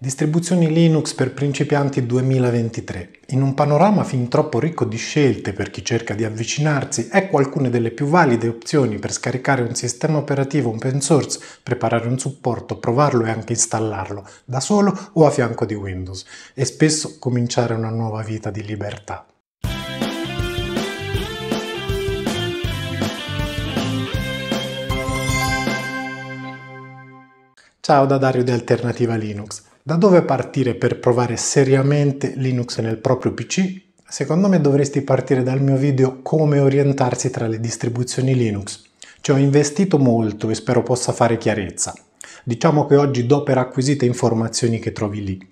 Distribuzioni Linux per principianti 2023. In un panorama fin troppo ricco di scelte per chi cerca di avvicinarsi, ecco alcune delle più valide opzioni per scaricare un sistema operativo open source, preparare un supporto, provarlo e anche installarlo, da solo o a fianco di Windows, e spesso cominciare una nuova vita di libertà. Ciao da Dario di Alternativa Linux. Da dove partire per provare seriamente Linux nel proprio PC? Secondo me dovresti partire dal mio video come orientarsi tra le distribuzioni Linux. Ci ho investito molto e spero possa fare chiarezza. Diciamo che oggi do per acquisite informazioni che trovi lì.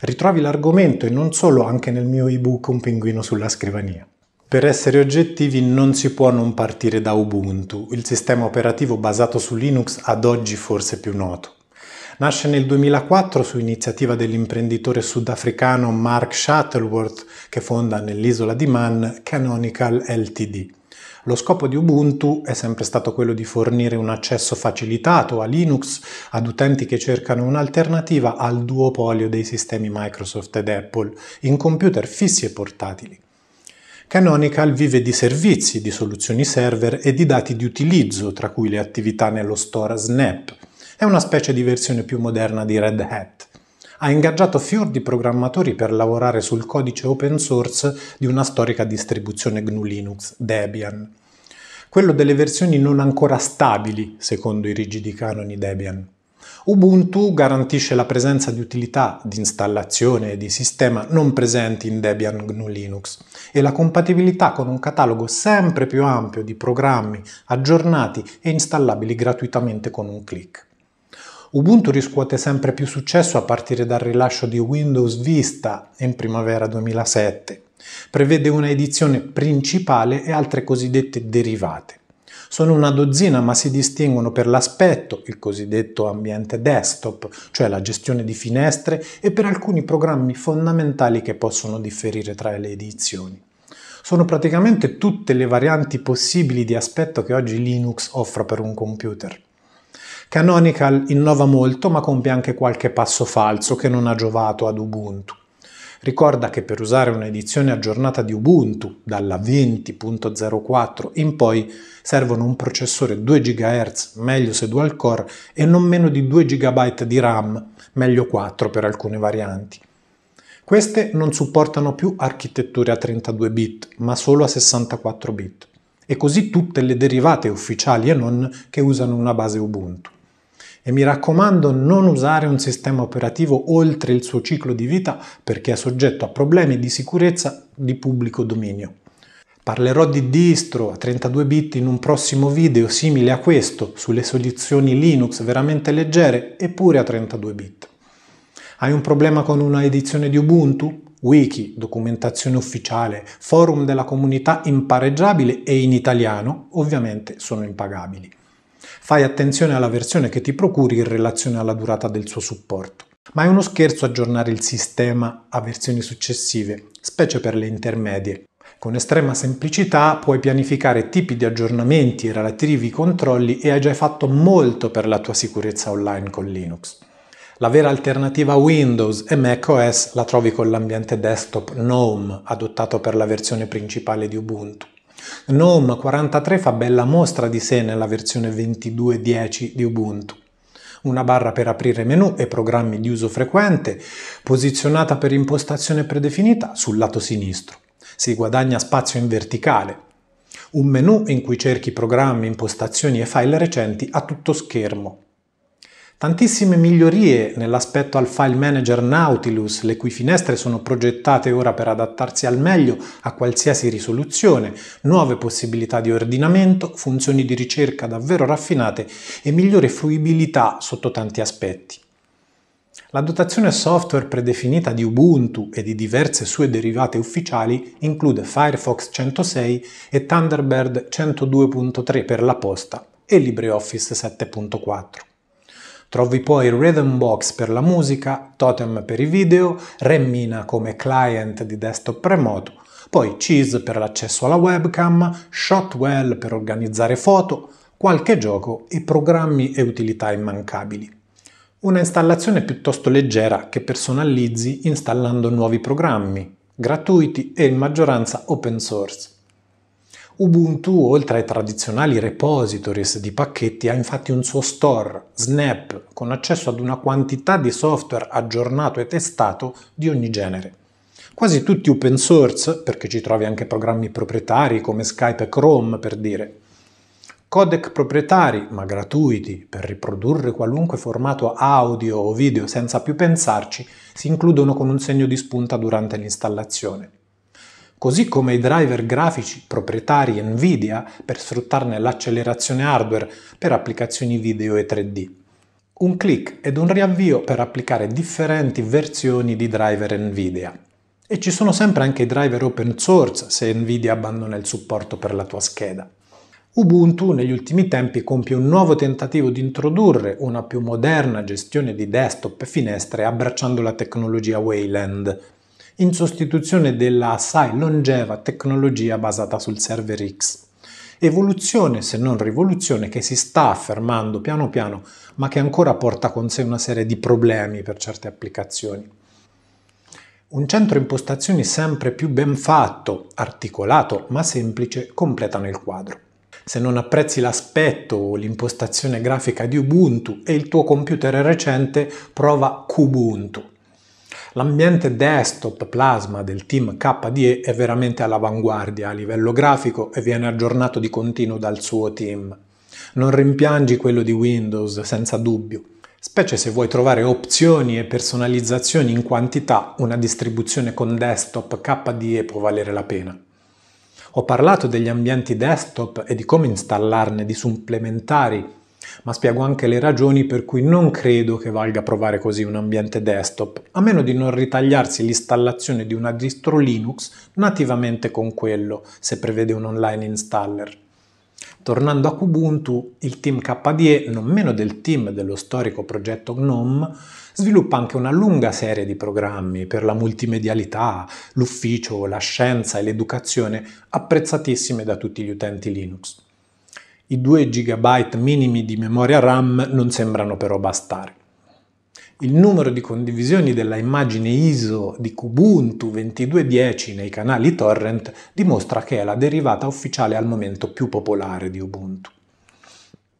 Ritrovi l'argomento e non solo anche nel mio ebook Un pinguino sulla scrivania. Per essere oggettivi non si può non partire da Ubuntu, il sistema operativo basato su Linux ad oggi forse più noto. Nasce nel 2004 su iniziativa dell'imprenditore sudafricano Mark Shuttleworth che fonda nell'isola di Man Canonical Ltd. Lo scopo di Ubuntu è sempre stato quello di fornire un accesso facilitato a Linux ad utenti che cercano un'alternativa al duopolio dei sistemi Microsoft ed Apple in computer fissi e portatili. Canonical vive di servizi, di soluzioni server e di dati di utilizzo, tra cui le attività nello store Snap, è una specie di versione più moderna di Red Hat. Ha ingaggiato fior di programmatori per lavorare sul codice open source di una storica distribuzione GNU Linux, Debian. Quello delle versioni non ancora stabili, secondo i rigidi canoni Debian. Ubuntu garantisce la presenza di utilità di installazione e di sistema non presenti in Debian GNU Linux e la compatibilità con un catalogo sempre più ampio di programmi aggiornati e installabili gratuitamente con un clic. Ubuntu riscuote sempre più successo a partire dal rilascio di Windows Vista in primavera 2007. Prevede una edizione principale e altre cosiddette derivate. Sono una dozzina ma si distinguono per l'aspetto, il cosiddetto ambiente desktop, cioè la gestione di finestre, e per alcuni programmi fondamentali che possono differire tra le edizioni. Sono praticamente tutte le varianti possibili di aspetto che oggi Linux offre per un computer. Canonical innova molto ma compie anche qualche passo falso che non ha giovato ad Ubuntu. Ricorda che per usare un'edizione aggiornata di Ubuntu dalla 20.04 in poi servono un processore 2 GHz, meglio se dual core, e non meno di 2 GB di RAM, meglio 4 per alcune varianti. Queste non supportano più architetture a 32 bit, ma solo a 64 bit, e così tutte le derivate ufficiali e non che usano una base Ubuntu. E mi raccomando non usare un sistema operativo oltre il suo ciclo di vita perché è soggetto a problemi di sicurezza di pubblico dominio. Parlerò di distro a 32 bit in un prossimo video simile a questo sulle soluzioni Linux veramente leggere eppure a 32 bit. Hai un problema con una edizione di Ubuntu? Wiki, documentazione ufficiale, forum della comunità impareggiabile e in italiano ovviamente sono impagabili. Fai attenzione alla versione che ti procuri in relazione alla durata del suo supporto. Ma è uno scherzo aggiornare il sistema a versioni successive, specie per le intermedie. Con estrema semplicità puoi pianificare tipi di aggiornamenti e relativi controlli e hai già fatto molto per la tua sicurezza online con Linux. La vera alternativa a Windows e macOS la trovi con l'ambiente desktop GNOME adottato per la versione principale di Ubuntu. GNOME 43 fa bella mostra di sé nella versione 22.10 di Ubuntu. Una barra per aprire menu e programmi di uso frequente, posizionata per impostazione predefinita sul lato sinistro. Si guadagna spazio in verticale. Un menu in cui cerchi programmi, impostazioni e file recenti a tutto schermo. Tantissime migliorie nell'aspetto al file manager Nautilus, le cui finestre sono progettate ora per adattarsi al meglio a qualsiasi risoluzione, nuove possibilità di ordinamento, funzioni di ricerca davvero raffinate e migliore fruibilità sotto tanti aspetti. La dotazione software predefinita di Ubuntu e di diverse sue derivate ufficiali include Firefox 106 e Thunderbird 102.3 per la posta e LibreOffice 7.4. Trovi poi Rhythmbox per la musica, Totem per i video, Remmina come client di desktop remoto, poi Cheese per l'accesso alla webcam, Shotwell per organizzare foto, qualche gioco e programmi e utilità immancabili. Una installazione piuttosto leggera che personalizzi installando nuovi programmi, gratuiti e in maggioranza open source. Ubuntu, oltre ai tradizionali repositories di pacchetti, ha infatti un suo store, Snap, con accesso ad una quantità di software aggiornato e testato di ogni genere. Quasi tutti open source, perché ci trovi anche programmi proprietari come Skype e Chrome per dire. Codec proprietari, ma gratuiti, per riprodurre qualunque formato audio o video senza più pensarci, si includono con un segno di spunta durante l'installazione così come i driver grafici proprietari Nvidia per sfruttarne l'accelerazione hardware per applicazioni video e 3D. Un click ed un riavvio per applicare differenti versioni di driver Nvidia. E ci sono sempre anche i driver open source se Nvidia abbandona il supporto per la tua scheda. Ubuntu negli ultimi tempi compie un nuovo tentativo di introdurre una più moderna gestione di desktop e finestre abbracciando la tecnologia Wayland in sostituzione della assai longeva tecnologia basata sul server X. Evoluzione, se non rivoluzione, che si sta affermando piano piano, ma che ancora porta con sé una serie di problemi per certe applicazioni. Un centro impostazioni sempre più ben fatto, articolato ma semplice completano il quadro. Se non apprezzi l'aspetto o l'impostazione grafica di Ubuntu e il tuo computer è recente, prova Kubuntu. L'ambiente desktop plasma del team KDE è veramente all'avanguardia a livello grafico e viene aggiornato di continuo dal suo team. Non rimpiangi quello di Windows, senza dubbio specie se vuoi trovare opzioni e personalizzazioni in quantità, una distribuzione con desktop KDE può valere la pena. Ho parlato degli ambienti desktop e di come installarne di supplementari ma spiego anche le ragioni per cui non credo che valga provare così un ambiente desktop, a meno di non ritagliarsi l'installazione di una distro Linux nativamente con quello, se prevede un online installer. Tornando a Kubuntu, il team KDE, non meno del team dello storico progetto GNOME, sviluppa anche una lunga serie di programmi per la multimedialità, l'ufficio, la scienza e l'educazione, apprezzatissime da tutti gli utenti Linux. I 2 GB minimi di memoria RAM non sembrano però bastare. Il numero di condivisioni della immagine ISO di Kubuntu 22.10 nei canali torrent dimostra che è la derivata ufficiale al momento più popolare di Ubuntu.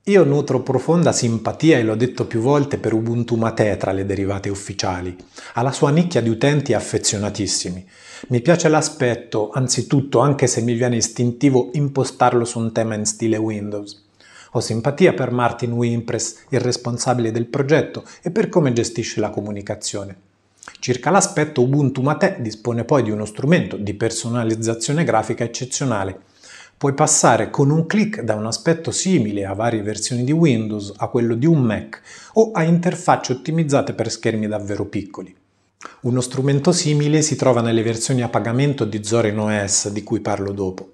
Io nutro profonda simpatia, e l'ho detto più volte, per Ubuntu Mate tra le derivate ufficiali. Ha la sua nicchia di utenti affezionatissimi. Mi piace l'aspetto, anzitutto, anche se mi viene istintivo impostarlo su un tema in stile Windows. Ho simpatia per Martin Wimpress, il responsabile del progetto, e per come gestisce la comunicazione. Circa l'aspetto, Ubuntu Mate dispone poi di uno strumento di personalizzazione grafica eccezionale puoi passare con un clic da un aspetto simile a varie versioni di Windows a quello di un Mac o a interfacce ottimizzate per schermi davvero piccoli. Uno strumento simile si trova nelle versioni a pagamento di Zorin OS di cui parlo dopo.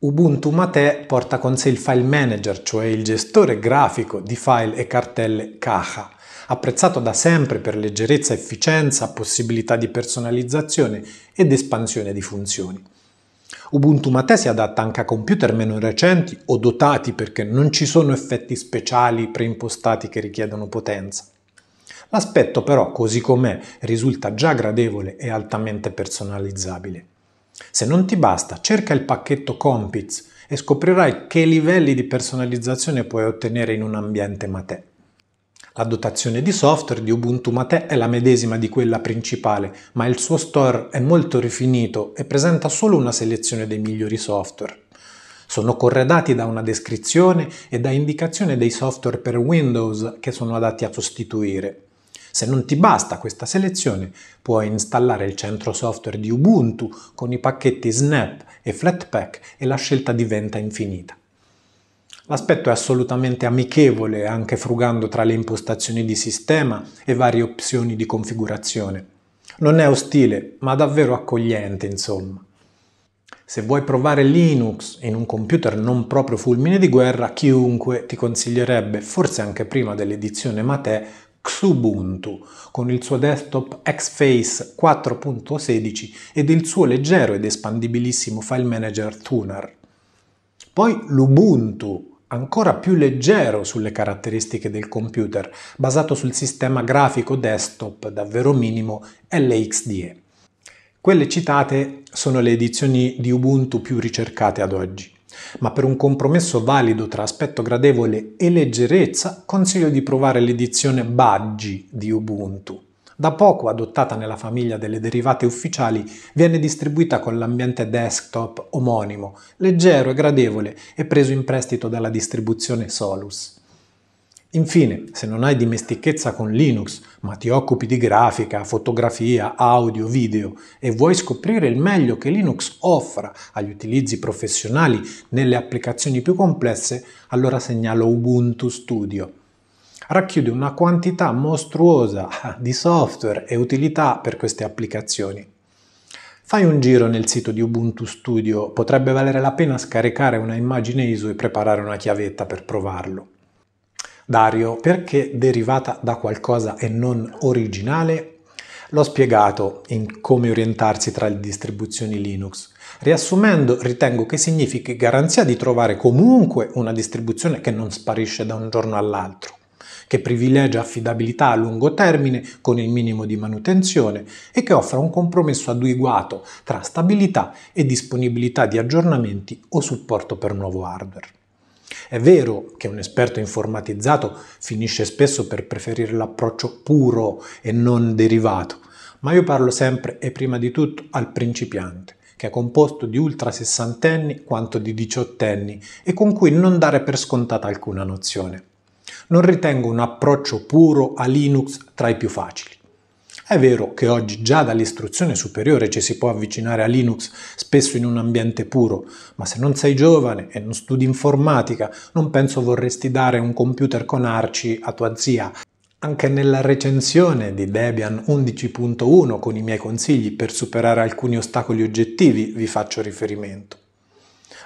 Ubuntu Mate porta con sé il file manager, cioè il gestore grafico di file e cartelle Kaha, apprezzato da sempre per leggerezza, efficienza, possibilità di personalizzazione ed espansione di funzioni. Ubuntu Mate si adatta anche a computer meno recenti o dotati perché non ci sono effetti speciali preimpostati che richiedono potenza. L'aspetto però, così com'è, risulta già gradevole e altamente personalizzabile. Se non ti basta, cerca il pacchetto Compiz e scoprirai che livelli di personalizzazione puoi ottenere in un ambiente Mate. La dotazione di software di Ubuntu Mate è la medesima di quella principale, ma il suo store è molto rifinito e presenta solo una selezione dei migliori software. Sono corredati da una descrizione e da indicazione dei software per Windows che sono adatti a sostituire. Se non ti basta questa selezione, puoi installare il centro software di Ubuntu con i pacchetti Snap e Flatpak e la scelta diventa infinita. L'aspetto è assolutamente amichevole anche frugando tra le impostazioni di sistema e varie opzioni di configurazione. Non è ostile, ma davvero accogliente, insomma. Se vuoi provare Linux in un computer non proprio fulmine di guerra, chiunque ti consiglierebbe, forse anche prima dell'edizione Mate, Xubuntu con il suo desktop Xface 4.16 ed il suo leggero ed espandibilissimo file manager Tuner. Poi l'Ubuntu ancora più leggero sulle caratteristiche del computer, basato sul sistema grafico desktop davvero minimo LXDE. Quelle citate sono le edizioni di Ubuntu più ricercate ad oggi, ma per un compromesso valido tra aspetto gradevole e leggerezza consiglio di provare l'edizione Baggi di Ubuntu da poco adottata nella famiglia delle derivate ufficiali, viene distribuita con l'ambiente desktop omonimo, leggero e gradevole e preso in prestito dalla distribuzione Solus. Infine, se non hai dimestichezza con Linux, ma ti occupi di grafica, fotografia, audio, video e vuoi scoprire il meglio che Linux offra agli utilizzi professionali nelle applicazioni più complesse, allora segnalo Ubuntu Studio racchiude una quantità mostruosa di software e utilità per queste applicazioni. Fai un giro nel sito di Ubuntu Studio, potrebbe valere la pena scaricare una immagine ISO e preparare una chiavetta per provarlo. Dario, perché derivata da qualcosa e non originale? L'ho spiegato in come orientarsi tra le distribuzioni Linux. Riassumendo, ritengo che significhi garanzia di trovare comunque una distribuzione che non sparisce da un giorno all'altro che privilegia affidabilità a lungo termine con il minimo di manutenzione e che offre un compromesso adeguato tra stabilità e disponibilità di aggiornamenti o supporto per nuovo hardware. È vero che un esperto informatizzato finisce spesso per preferire l'approccio puro e non derivato, ma io parlo sempre e prima di tutto al principiante, che è composto di ultra sessantenni quanto di diciottenni e con cui non dare per scontata alcuna nozione non ritengo un approccio puro a Linux tra i più facili. È vero che oggi già dall'istruzione superiore ci si può avvicinare a Linux spesso in un ambiente puro, ma se non sei giovane e non studi informatica, non penso vorresti dare un computer con Arci a tua zia. Anche nella recensione di Debian 11.1 con i miei consigli per superare alcuni ostacoli oggettivi vi faccio riferimento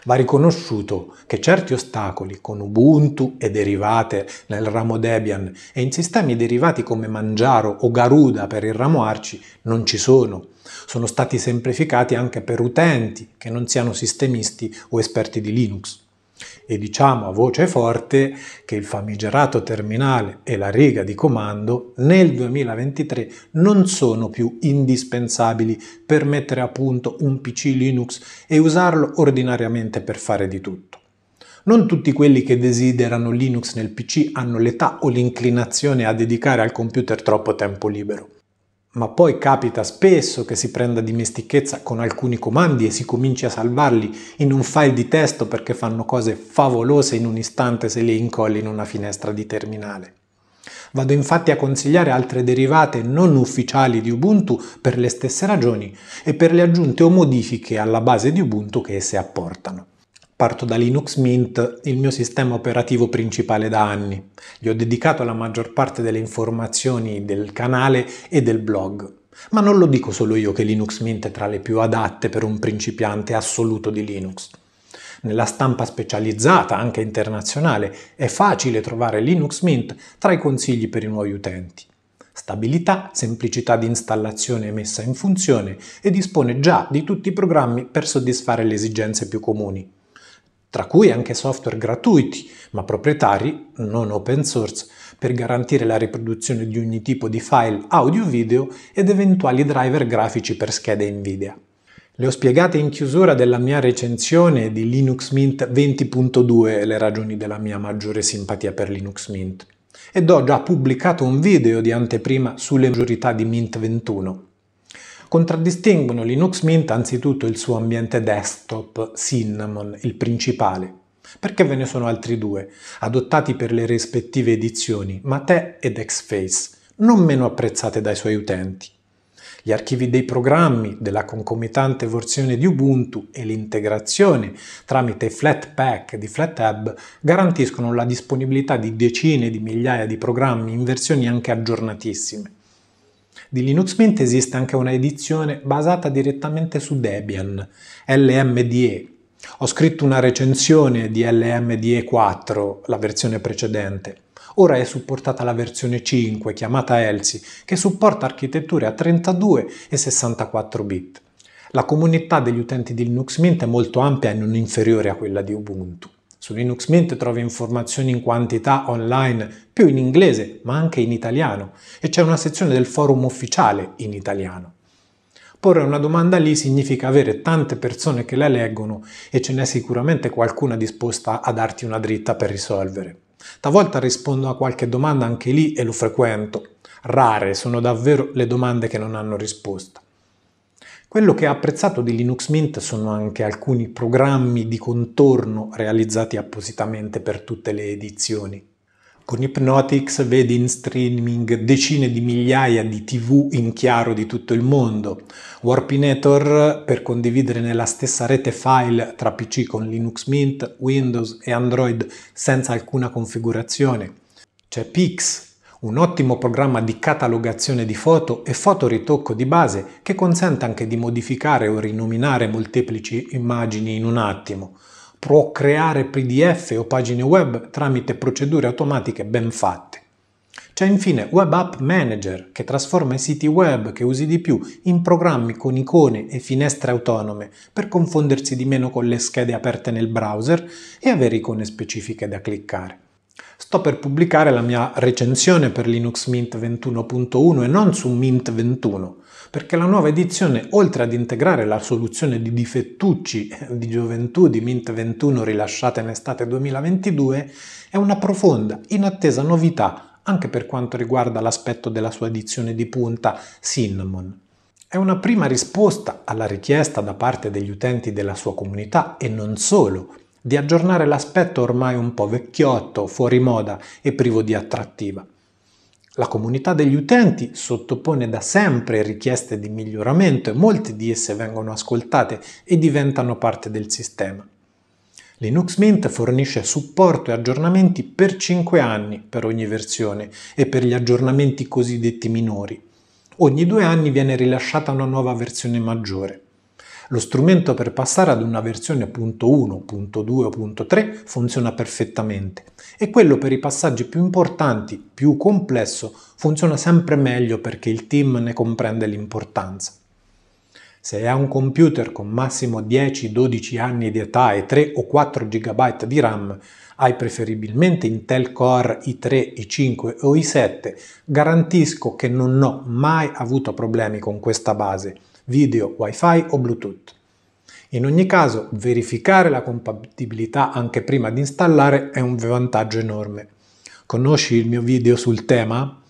va riconosciuto che certi ostacoli con Ubuntu e derivate nel ramo Debian e in sistemi derivati come Manjaro o Garuda per il ramo Arci non ci sono. Sono stati semplificati anche per utenti che non siano sistemisti o esperti di Linux e diciamo a voce forte che il famigerato terminale e la riga di comando nel 2023 non sono più indispensabili per mettere a punto un PC Linux e usarlo ordinariamente per fare di tutto. Non tutti quelli che desiderano Linux nel PC hanno l'età o l'inclinazione a dedicare al computer troppo tempo libero ma poi capita spesso che si prenda dimestichezza con alcuni comandi e si cominci a salvarli in un file di testo perché fanno cose favolose in un istante se le incolli in una finestra di terminale. Vado infatti a consigliare altre derivate non ufficiali di Ubuntu per le stesse ragioni e per le aggiunte o modifiche alla base di Ubuntu che esse apportano. Parto da Linux Mint, il mio sistema operativo principale da anni. Gli ho dedicato la maggior parte delle informazioni del canale e del blog. Ma non lo dico solo io che Linux Mint è tra le più adatte per un principiante assoluto di Linux. Nella stampa specializzata, anche internazionale, è facile trovare Linux Mint tra i consigli per i nuovi utenti. Stabilità, semplicità di installazione e messa in funzione e dispone già di tutti i programmi per soddisfare le esigenze più comuni tra cui anche software gratuiti, ma proprietari, non open source, per garantire la riproduzione di ogni tipo di file audio-video ed eventuali driver grafici per schede NVIDIA. Le ho spiegate in chiusura della mia recensione di Linux Mint 20.2 le ragioni della mia maggiore simpatia per Linux Mint ed ho già pubblicato un video di anteprima sulle maggiorità di Mint 21. Contraddistinguono Linux Mint anzitutto il suo ambiente desktop Cinnamon, il principale, perché ve ne sono altri due, adottati per le rispettive edizioni, Mate ed Xface, non meno apprezzate dai suoi utenti. Gli archivi dei programmi, della concomitante versione di Ubuntu e l'integrazione tramite Flatpak di FlatHub garantiscono la disponibilità di decine di migliaia di programmi in versioni anche aggiornatissime. Di Linux Mint esiste anche una edizione basata direttamente su Debian, LMDE. Ho scritto una recensione di LMDE 4, la versione precedente. Ora è supportata la versione 5, chiamata ELSI, che supporta architetture a 32 e 64 bit. La comunità degli utenti di Linux Mint è molto ampia e non inferiore a quella di Ubuntu. Su Linux Mint trovi informazioni in quantità online, più in inglese, ma anche in italiano, e c'è una sezione del forum ufficiale in italiano. Porre una domanda lì significa avere tante persone che la leggono e ce n'è sicuramente qualcuna disposta a darti una dritta per risolvere. Talvolta rispondo a qualche domanda anche lì e lo frequento. Rare sono davvero le domande che non hanno risposta. Quello che ho apprezzato di Linux Mint sono anche alcuni programmi di contorno realizzati appositamente per tutte le edizioni. Con Hypnotics vedi in streaming decine di migliaia di TV in chiaro di tutto il mondo. Warpinator per condividere nella stessa rete file tra PC con Linux Mint, Windows e Android senza alcuna configurazione. C'è Pix un ottimo programma di catalogazione di foto e fotoritocco di base che consente anche di modificare o rinominare molteplici immagini in un attimo. Può creare PDF o pagine web tramite procedure automatiche ben fatte. C'è infine Web App Manager che trasforma i siti web che usi di più in programmi con icone e finestre autonome per confondersi di meno con le schede aperte nel browser e avere icone specifiche da cliccare. Sto per pubblicare la mia recensione per Linux Mint 21.1 e non su Mint 21, perché la nuova edizione, oltre ad integrare la soluzione di difettucci di gioventù di Mint 21 rilasciata in estate 2022, è una profonda, inattesa novità anche per quanto riguarda l'aspetto della sua edizione di punta Cinnamon. È una prima risposta alla richiesta da parte degli utenti della sua comunità e non solo di aggiornare l'aspetto ormai un po' vecchiotto, fuori moda e privo di attrattiva. La comunità degli utenti sottopone da sempre richieste di miglioramento e molte di esse vengono ascoltate e diventano parte del sistema. Linux Mint fornisce supporto e aggiornamenti per 5 anni per ogni versione e per gli aggiornamenti cosiddetti minori. Ogni due anni viene rilasciata una nuova versione maggiore. Lo strumento per passare ad una versione .1.2.3 funziona perfettamente e quello per i passaggi più importanti, più complesso, funziona sempre meglio perché il team ne comprende l'importanza. Se hai un computer con massimo 10-12 anni di età e 3 o 4 GB di RAM, hai preferibilmente Intel Core i3, i5 o i7, garantisco che non ho mai avuto problemi con questa base – video, wifi o bluetooth. In ogni caso, verificare la compatibilità anche prima di installare è un vantaggio enorme. Conosci il mio video sul tema?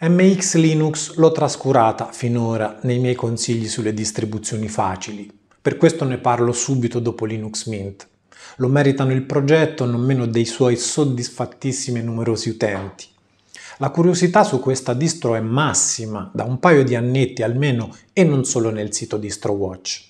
MX Linux l'ho trascurata finora nei miei consigli sulle distribuzioni facili, per questo ne parlo subito dopo Linux Mint. Lo meritano il progetto non meno dei suoi soddisfattissimi e numerosi utenti, la curiosità su questa distro è massima da un paio di annetti almeno e non solo nel sito DistroWatch.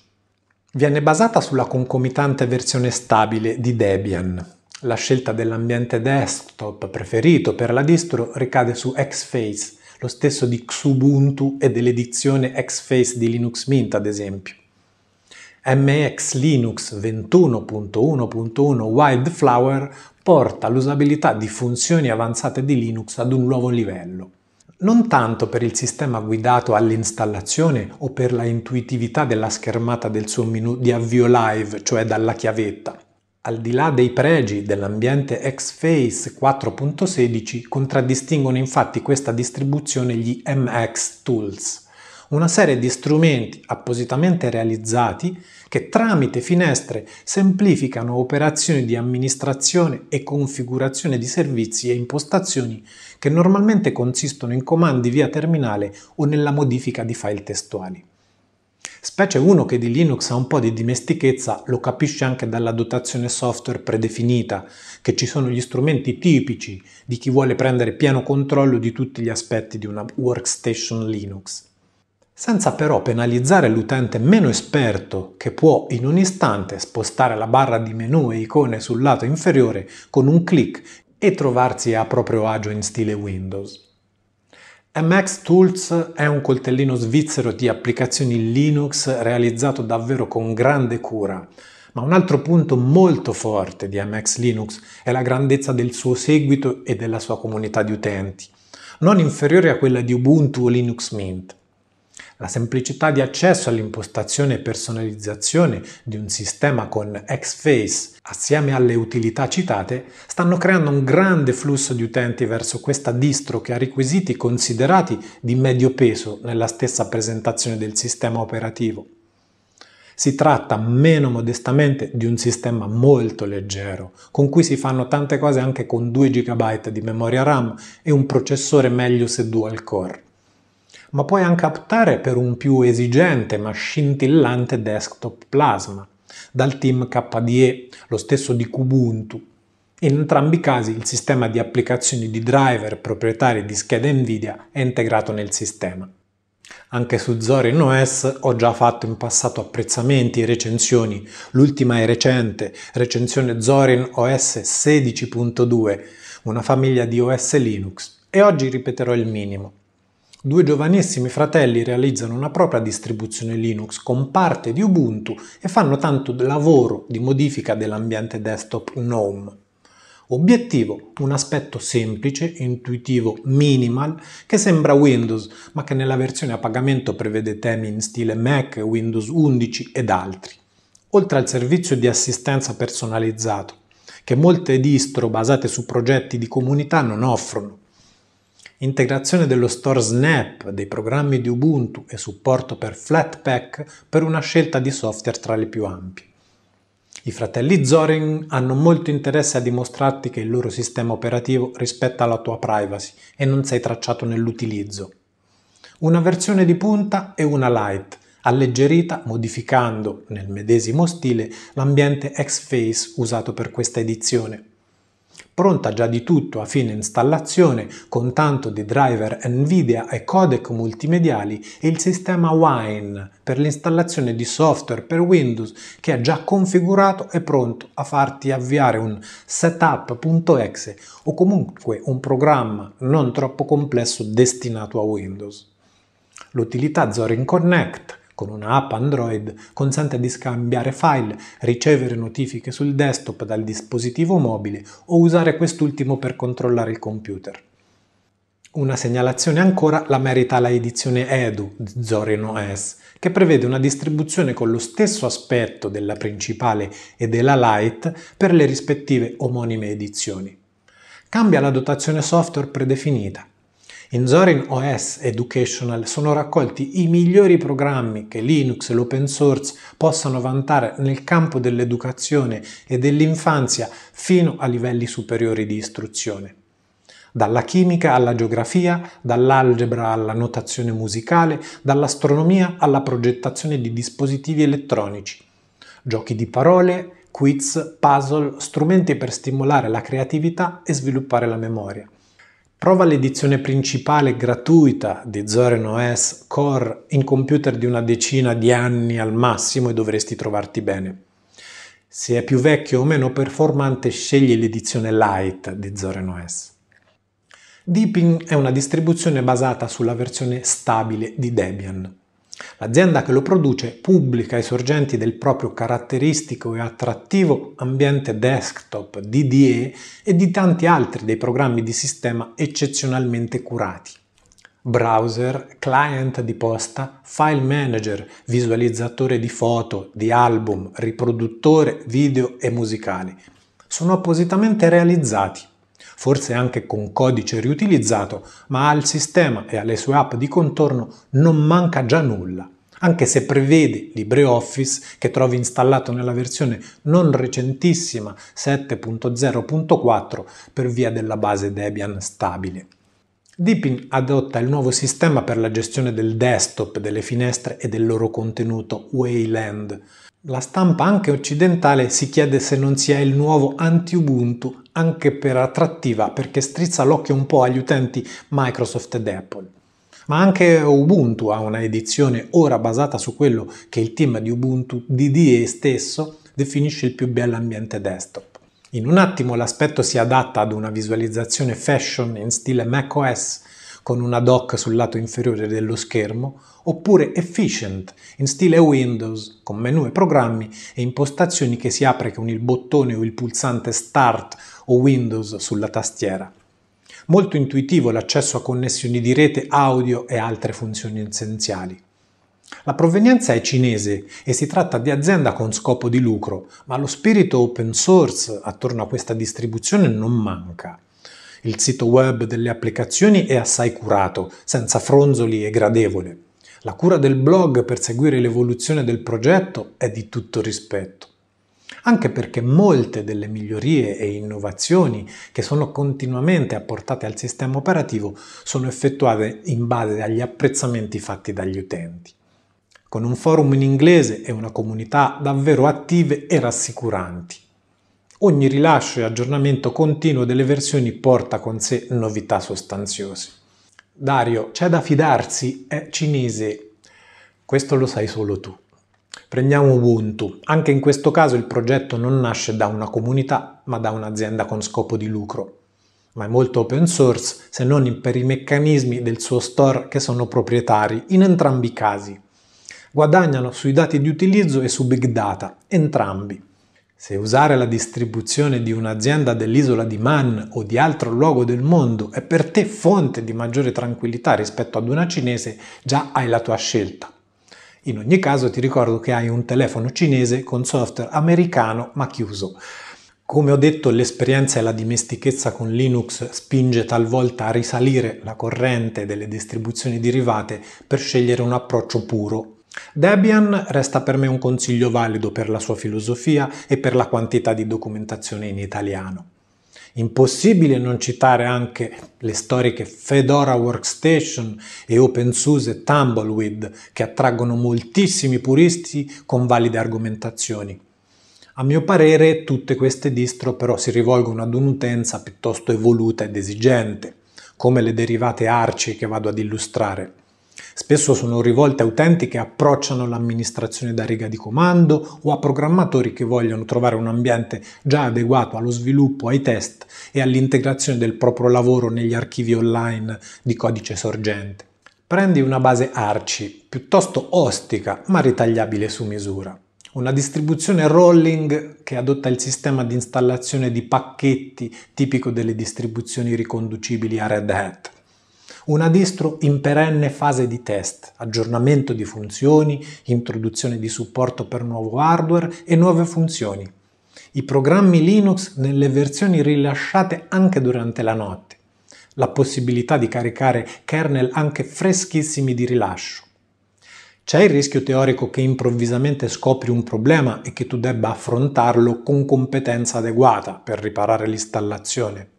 Viene basata sulla concomitante versione stabile di Debian. La scelta dell'ambiente desktop preferito per la distro ricade su Xface, lo stesso di Xubuntu e dell'edizione Xface di Linux Mint ad esempio. MX Linux 21.1.1 Wildflower porta l'usabilità di funzioni avanzate di Linux ad un nuovo livello. Non tanto per il sistema guidato all'installazione o per la intuitività della schermata del suo menu di avvio live, cioè dalla chiavetta, al di là dei pregi dell'ambiente X-Face 4.16, contraddistinguono infatti questa distribuzione gli MX Tools, una serie di strumenti appositamente realizzati che tramite finestre semplificano operazioni di amministrazione e configurazione di servizi e impostazioni che normalmente consistono in comandi via terminale o nella modifica di file testuali. Specie uno che di Linux ha un po' di dimestichezza lo capisce anche dalla dotazione software predefinita, che ci sono gli strumenti tipici di chi vuole prendere pieno controllo di tutti gli aspetti di una workstation Linux senza però penalizzare l'utente meno esperto che può in un istante spostare la barra di menu e icone sul lato inferiore con un clic e trovarsi a proprio agio in stile Windows. MX Tools è un coltellino svizzero di applicazioni Linux realizzato davvero con grande cura, ma un altro punto molto forte di MX Linux è la grandezza del suo seguito e della sua comunità di utenti, non inferiore a quella di Ubuntu o Linux Mint. La semplicità di accesso all'impostazione e personalizzazione di un sistema con X-Face, assieme alle utilità citate, stanno creando un grande flusso di utenti verso questa distro che ha requisiti considerati di medio peso nella stessa presentazione del sistema operativo. Si tratta meno modestamente di un sistema molto leggero, con cui si fanno tante cose anche con 2 GB di memoria RAM e un processore meglio se dual core ma puoi anche optare per un più esigente ma scintillante desktop Plasma dal team KDE, lo stesso di Kubuntu. In entrambi i casi il sistema di applicazioni di driver proprietari di scheda Nvidia è integrato nel sistema. Anche su Zorin OS ho già fatto in passato apprezzamenti e recensioni, l'ultima è recente, recensione Zorin OS 16.2, una famiglia di OS Linux, e oggi ripeterò il minimo. Due giovanissimi fratelli realizzano una propria distribuzione Linux con parte di Ubuntu e fanno tanto lavoro di modifica dell'ambiente desktop GNOME. Obiettivo, un aspetto semplice, intuitivo, minimal, che sembra Windows, ma che nella versione a pagamento prevede temi in stile Mac, Windows 11 ed altri. Oltre al servizio di assistenza personalizzato, che molte distro basate su progetti di comunità non offrono, integrazione dello store Snap, dei programmi di Ubuntu e supporto per Flatpak per una scelta di software tra le più ampie. I fratelli Zorin hanno molto interesse a dimostrarti che il loro sistema operativo rispetta la tua privacy e non sei tracciato nell'utilizzo. Una versione di punta e una light, alleggerita modificando, nel medesimo stile, l'ambiente X-Face usato per questa edizione pronta già di tutto a fine installazione con tanto di driver Nvidia e codec multimediali e il sistema Wine per l'installazione di software per Windows che è già configurato e pronto a farti avviare un setup.exe o comunque un programma non troppo complesso destinato a Windows. L'utilità Zorin Connect con un'app Android consente di scambiare file, ricevere notifiche sul desktop dal dispositivo mobile o usare quest'ultimo per controllare il computer. Una segnalazione ancora la merita la edizione Edu di Zorin OS, che prevede una distribuzione con lo stesso aspetto della principale e della Lite per le rispettive omonime edizioni. Cambia la dotazione software predefinita, in Zorin OS Educational sono raccolti i migliori programmi che Linux e l'open source possano vantare nel campo dell'educazione e dell'infanzia fino a livelli superiori di istruzione. Dalla chimica alla geografia, dall'algebra alla notazione musicale, dall'astronomia alla progettazione di dispositivi elettronici. Giochi di parole, quiz, puzzle, strumenti per stimolare la creatività e sviluppare la memoria. Prova l'edizione principale gratuita di Zorin OS Core in computer di una decina di anni al massimo e dovresti trovarti bene. Se è più vecchio o meno performante, scegli l'edizione light di Zorin OS. Deepin è una distribuzione basata sulla versione stabile di Debian. L'azienda che lo produce pubblica i sorgenti del proprio caratteristico e attrattivo ambiente desktop DDE e di tanti altri dei programmi di sistema eccezionalmente curati. Browser, client di posta, file manager, visualizzatore di foto, di album, riproduttore video e musicali. Sono appositamente realizzati forse anche con codice riutilizzato, ma al sistema e alle sue app di contorno non manca già nulla, anche se prevede LibreOffice che trovi installato nella versione non recentissima 7.0.4 per via della base Debian stabile. Deepin adotta il nuovo sistema per la gestione del desktop, delle finestre e del loro contenuto Wayland, la stampa anche occidentale si chiede se non sia il nuovo anti-Ubuntu anche per attrattiva perché strizza l'occhio un po' agli utenti Microsoft ed Apple. Ma anche Ubuntu ha una edizione ora basata su quello che il team di Ubuntu DDE stesso definisce il più bello ambiente desktop. In un attimo l'aspetto si adatta ad una visualizzazione fashion in stile macOS con una dock sul lato inferiore dello schermo, oppure Efficient in stile Windows con menu e programmi e impostazioni che si apre con il bottone o il pulsante Start o Windows sulla tastiera. Molto intuitivo l'accesso a connessioni di rete, audio e altre funzioni essenziali. La provenienza è cinese e si tratta di azienda con scopo di lucro, ma lo spirito open source attorno a questa distribuzione non manca. Il sito web delle applicazioni è assai curato, senza fronzoli e gradevole. La cura del blog per seguire l'evoluzione del progetto è di tutto rispetto. Anche perché molte delle migliorie e innovazioni che sono continuamente apportate al sistema operativo sono effettuate in base agli apprezzamenti fatti dagli utenti. Con un forum in inglese e una comunità davvero attive e rassicuranti ogni rilascio e aggiornamento continuo delle versioni porta con sé novità sostanziose. Dario, c'è da fidarsi, è cinese. Questo lo sai solo tu. Prendiamo Ubuntu. Anche in questo caso il progetto non nasce da una comunità, ma da un'azienda con scopo di lucro. Ma è molto open source, se non per i meccanismi del suo store che sono proprietari, in entrambi i casi. Guadagnano sui dati di utilizzo e su big data, entrambi. Se usare la distribuzione di un'azienda dell'isola di Man o di altro luogo del mondo è per te fonte di maggiore tranquillità rispetto ad una cinese, già hai la tua scelta. In ogni caso ti ricordo che hai un telefono cinese con software americano ma chiuso. Come ho detto, l'esperienza e la dimestichezza con Linux spinge talvolta a risalire la corrente delle distribuzioni derivate per scegliere un approccio puro Debian resta per me un consiglio valido per la sua filosofia e per la quantità di documentazione in italiano. Impossibile non citare anche le storiche Fedora Workstation e OpenSUSE Tumbleweed che attraggono moltissimi puristi con valide argomentazioni. A mio parere tutte queste distro però si rivolgono ad un'utenza piuttosto evoluta ed esigente, come le derivate Arci che vado ad illustrare. Spesso sono rivolte a utenti che approcciano l'amministrazione da riga di comando o a programmatori che vogliono trovare un ambiente già adeguato allo sviluppo, ai test e all'integrazione del proprio lavoro negli archivi online di codice sorgente. Prendi una base Arci, piuttosto ostica ma ritagliabile su misura. Una distribuzione rolling che adotta il sistema di installazione di pacchetti tipico delle distribuzioni riconducibili a Red Hat una distro in perenne fase di test, aggiornamento di funzioni, introduzione di supporto per nuovo hardware e nuove funzioni. I programmi Linux nelle versioni rilasciate anche durante la notte. La possibilità di caricare kernel anche freschissimi di rilascio. C'è il rischio teorico che improvvisamente scopri un problema e che tu debba affrontarlo con competenza adeguata per riparare l'installazione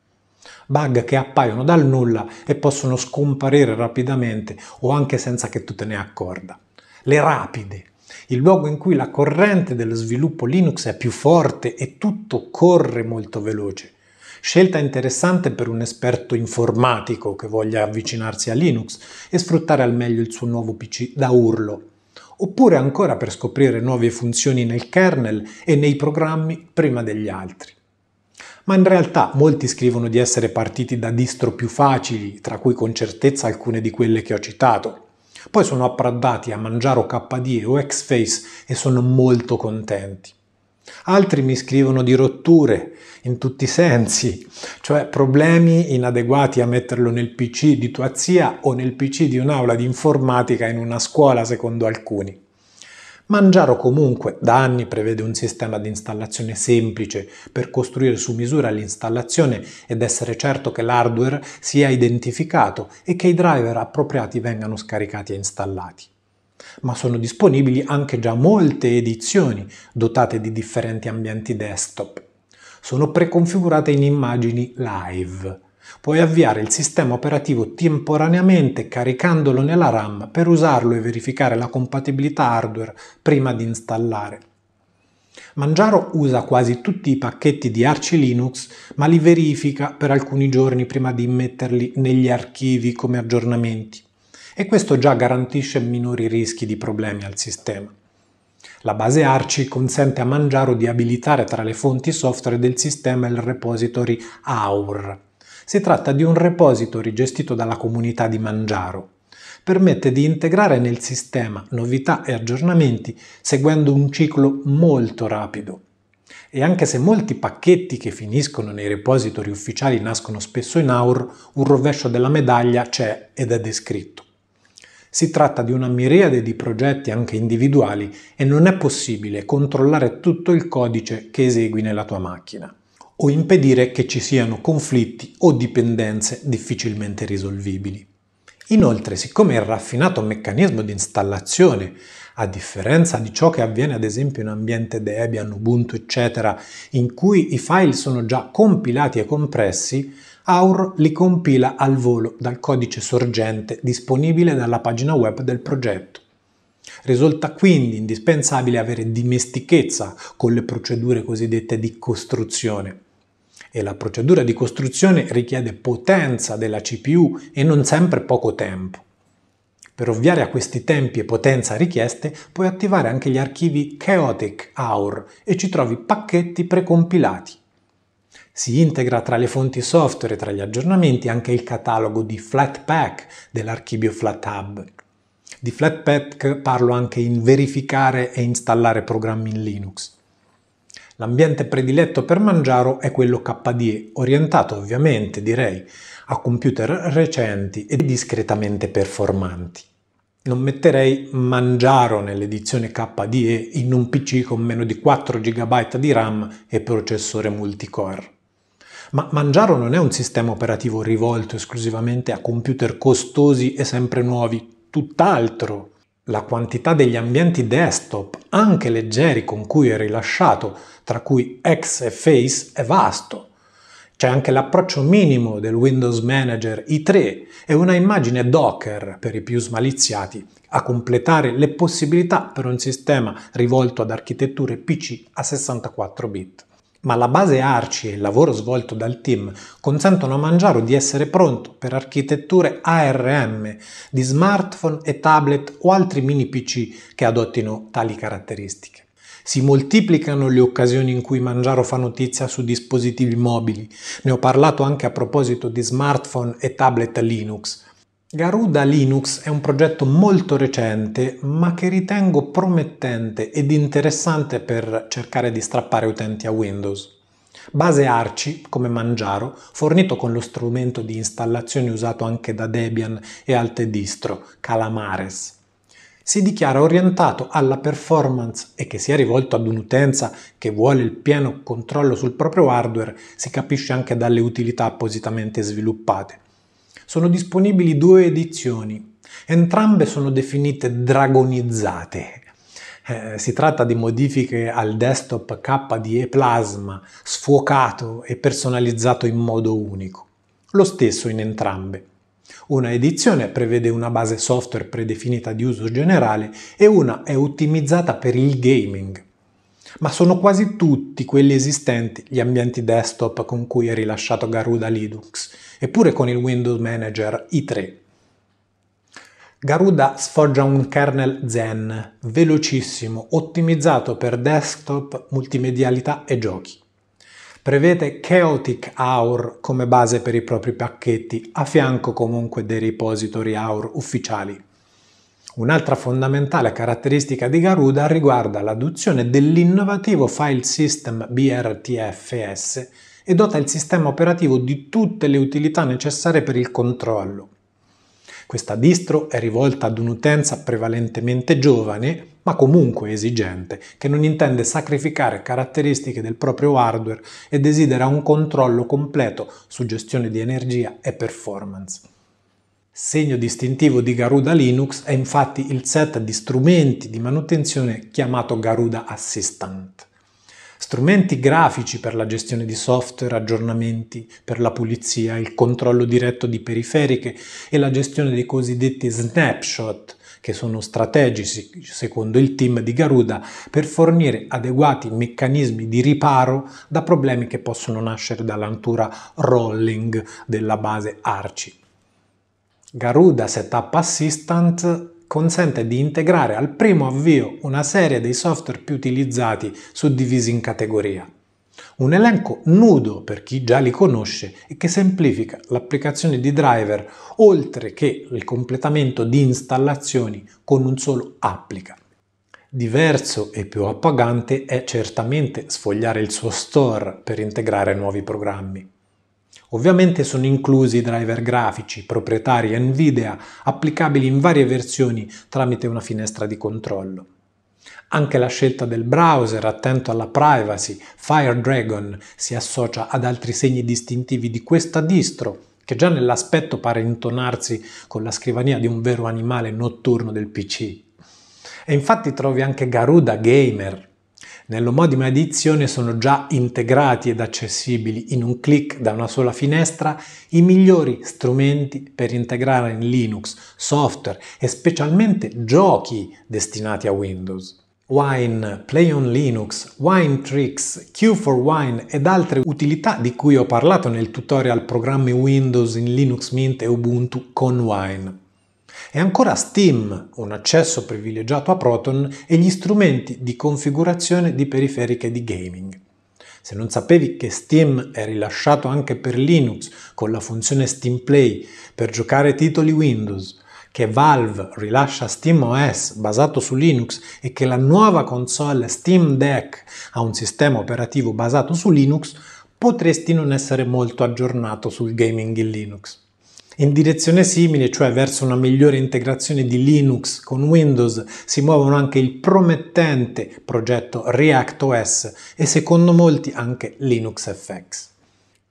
bug che appaiono dal nulla e possono scomparire rapidamente o anche senza che tu te ne accorda. Le rapide, il luogo in cui la corrente dello sviluppo Linux è più forte e tutto corre molto veloce. Scelta interessante per un esperto informatico che voglia avvicinarsi a Linux e sfruttare al meglio il suo nuovo PC da urlo oppure ancora per scoprire nuove funzioni nel kernel e nei programmi prima degli altri ma in realtà molti scrivono di essere partiti da distro più facili, tra cui con certezza alcune di quelle che ho citato. Poi sono appraddati a Mangiaro KD o X-Face e sono molto contenti. Altri mi scrivono di rotture in tutti i sensi, cioè problemi inadeguati a metterlo nel PC di tua zia o nel PC di un'aula di informatica in una scuola, secondo alcuni. Mangiaro comunque da anni prevede un sistema di installazione semplice per costruire su misura l'installazione ed essere certo che l'hardware sia identificato e che i driver appropriati vengano scaricati e installati ma sono disponibili anche già molte edizioni dotate di differenti ambienti desktop. Sono preconfigurate in immagini live, Puoi avviare il sistema operativo temporaneamente caricandolo nella RAM per usarlo e verificare la compatibilità hardware prima di installare. Mangiaro usa quasi tutti i pacchetti di Arch Linux, ma li verifica per alcuni giorni prima di metterli negli archivi come aggiornamenti. E questo già garantisce minori rischi di problemi al sistema. La base Arci consente a Mangiaro di abilitare tra le fonti software del sistema il repository AUR, si tratta di un repository gestito dalla comunità di Mangiaro. Permette di integrare nel sistema novità e aggiornamenti seguendo un ciclo molto rapido. E anche se molti pacchetti che finiscono nei repository ufficiali nascono spesso in AUR, un rovescio della medaglia c'è ed è descritto. Si tratta di una miriade di progetti anche individuali e non è possibile controllare tutto il codice che esegui nella tua macchina o impedire che ci siano conflitti o dipendenze difficilmente risolvibili. Inoltre, siccome il raffinato meccanismo di installazione, a differenza di ciò che avviene ad esempio in ambiente Debian, Ubuntu, eccetera, in cui i file sono già compilati e compressi, AUR li compila al volo dal codice sorgente disponibile dalla pagina web del progetto Risulta quindi indispensabile avere dimestichezza con le procedure cosiddette di costruzione. E la procedura di costruzione richiede potenza della CPU e non sempre poco tempo. Per ovviare a questi tempi e potenza richieste puoi attivare anche gli archivi Chaotic AUR e ci trovi pacchetti precompilati. Si integra tra le fonti software e tra gli aggiornamenti anche il catalogo di Flatpak dell'archivio FlatHub. Di Flatpak parlo anche in verificare e installare programmi in Linux. L'ambiente prediletto per Mangiaro è quello KDE, orientato ovviamente, direi, a computer recenti e discretamente performanti. Non metterei Mangiaro nell'edizione KDE in un PC con meno di 4 GB di RAM e processore multicore. Ma Mangiaro non è un sistema operativo rivolto esclusivamente a computer costosi e sempre nuovi, tutt'altro. La quantità degli ambienti desktop, anche leggeri, con cui è rilasciato, tra cui X e Face, è vasto. C'è anche l'approccio minimo del Windows Manager i3 e una immagine Docker per i più smaliziati a completare le possibilità per un sistema rivolto ad architetture PC a 64 bit ma la base ARCI e il lavoro svolto dal team consentono a Mangiaro di essere pronto per architetture ARM di smartphone e tablet o altri mini PC che adottino tali caratteristiche. Si moltiplicano le occasioni in cui Mangiaro fa notizia su dispositivi mobili, ne ho parlato anche a proposito di smartphone e tablet Linux, Garuda Linux è un progetto molto recente ma che ritengo promettente ed interessante per cercare di strappare utenti a Windows. Base Arci, come Mangiaro, fornito con lo strumento di installazione usato anche da Debian e altre distro, Calamares. Si dichiara orientato alla performance e che sia rivolto ad un'utenza che vuole il pieno controllo sul proprio hardware si capisce anche dalle utilità appositamente sviluppate sono disponibili due edizioni. Entrambe sono definite dragonizzate. Eh, si tratta di modifiche al desktop KDE Plasma, sfocato e personalizzato in modo unico. Lo stesso in entrambe. Una edizione prevede una base software predefinita di uso generale e una è ottimizzata per il gaming ma sono quasi tutti quelli esistenti gli ambienti desktop con cui è rilasciato Garuda Linux, eppure con il Windows Manager i3. Garuda sfoggia un kernel Zen, velocissimo, ottimizzato per desktop, multimedialità e giochi. Prevede Chaotic Aur come base per i propri pacchetti, a fianco comunque dei repository Aur ufficiali Un'altra fondamentale caratteristica di Garuda riguarda l'adozione dell'innovativo file system BRTFS e dota il sistema operativo di tutte le utilità necessarie per il controllo. Questa distro è rivolta ad un'utenza prevalentemente giovane, ma comunque esigente, che non intende sacrificare caratteristiche del proprio hardware e desidera un controllo completo su gestione di energia e performance. Segno distintivo di Garuda Linux è infatti il set di strumenti di manutenzione chiamato Garuda Assistant. Strumenti grafici per la gestione di software, aggiornamenti per la pulizia, il controllo diretto di periferiche e la gestione dei cosiddetti snapshot, che sono strategici secondo il team di Garuda per fornire adeguati meccanismi di riparo da problemi che possono nascere dalla natura rolling della base ARCI. Garuda Setup Assistant consente di integrare al primo avvio una serie dei software più utilizzati suddivisi in categoria. Un elenco nudo per chi già li conosce e che semplifica l'applicazione di driver oltre che il completamento di installazioni con un solo applica. Diverso e più appagante è certamente sfogliare il suo store per integrare nuovi programmi. Ovviamente sono inclusi i driver grafici proprietari Nvidia applicabili in varie versioni tramite una finestra di controllo. Anche la scelta del browser attento alla privacy, Fire Dragon, si associa ad altri segni distintivi di questa distro, che già nell'aspetto pare intonarsi con la scrivania di un vero animale notturno del PC. E infatti trovi anche Garuda Gamer, Nell'omonima edizione sono già integrati ed accessibili in un clic da una sola finestra i migliori strumenti per integrare in Linux software e specialmente giochi destinati a Windows. Wine, Play on Linux, Wine Tricks, Q 4 Wine ed altre utilità di cui ho parlato nel tutorial programmi Windows in Linux Mint e Ubuntu con Wine. E ancora Steam, un accesso privilegiato a Proton e gli strumenti di configurazione di periferiche di gaming. Se non sapevi che Steam è rilasciato anche per Linux con la funzione Steam Play per giocare titoli Windows, che Valve rilascia Steam OS basato su Linux e che la nuova console Steam Deck ha un sistema operativo basato su Linux, potresti non essere molto aggiornato sul gaming in Linux. In direzione simile, cioè verso una migliore integrazione di Linux con Windows, si muovono anche il promettente progetto React OS e secondo molti anche Linux FX.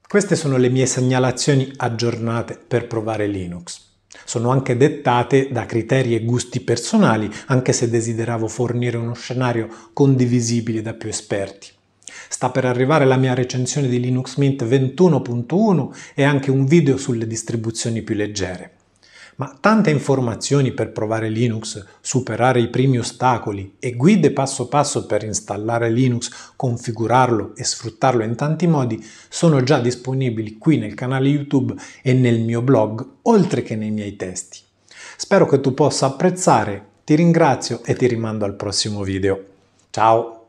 Queste sono le mie segnalazioni aggiornate per provare Linux. Sono anche dettate da criteri e gusti personali, anche se desideravo fornire uno scenario condivisibile da più esperti. Sta per arrivare la mia recensione di Linux Mint 21.1 e anche un video sulle distribuzioni più leggere. Ma tante informazioni per provare Linux, superare i primi ostacoli e guide passo passo per installare Linux, configurarlo e sfruttarlo in tanti modi sono già disponibili qui nel canale YouTube e nel mio blog, oltre che nei miei testi. Spero che tu possa apprezzare, ti ringrazio e ti rimando al prossimo video. Ciao!